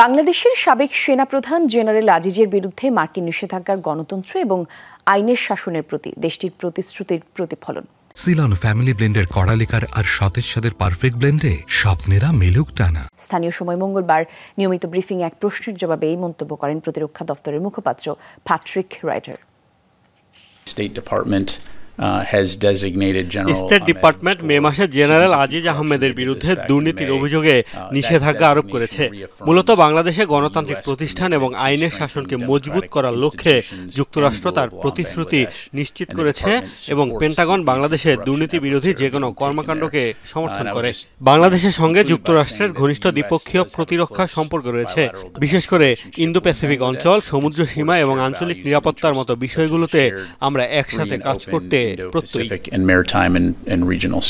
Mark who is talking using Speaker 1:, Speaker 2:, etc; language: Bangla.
Speaker 1: বাংলাদেশের সাবেক সেনাপ্রধান জেনারেল আজিজের বিরুদ্ধে মার্কিন নিষেধাজ্ঞার গণতন্ত্র এবং আইনের শাসনের প্রতি দেশটির প্রতিশ্রুতির প্রতিফলন
Speaker 2: সিলন ফ্যামিলি ব্লেন্ডের কড়ালিকার আর সতেজ সাদের পারফেক্ট ব্লেন্ডে স্বপ্নেরা মিলুক টানা
Speaker 1: স্থানীয় সময় মঙ্গলবার নিয়মিত ব্রিফিং এক প্রশ্নের জবাবে এই মন্তব্য করেন প্রতিরক্ষা দপ্তরের মুখপাত্র Patrick Ryder
Speaker 3: State Department State uh, Department মে
Speaker 4: মাসে জেনারেল আজিজ আহমেদের বিরুদ্ধে দুর্নীতির অভিযোগে uh, নিষেধাজ্ঞা আরোপ করেছে মূলত বাংলাদেশে গণতান্ত্রিক প্রতিষ্ঠান এবং আইনের শাসনকে মজবুত করার লক্ষ্যে যুক্তরাষ্ট্র তার প্রতিশ্রুতি নিশ্চিত করেছে এবং পেন্টাগন বাংলাদেশে দুর্নীতি বিরোধী যে কোনো কর্মকাণ্ডকে সমর্থন করে বাংলাদেশের সঙ্গে যুক্তরাষ্ট্রের ঘনিষ্ঠ দ্বিপক্ষীয় প্রতিরক্ষা সম্পর্ক রয়েছে বিশেষ করে ইন্দো প্যাসিফিক অঞ্চল সমুদ্র সীমা এবং আঞ্চলিক নিরাপত্তার মতো বিষয়গুলোতে আমরা একসাথে কাজ করতে Indo-Pacific
Speaker 3: and maritime and, and regional security.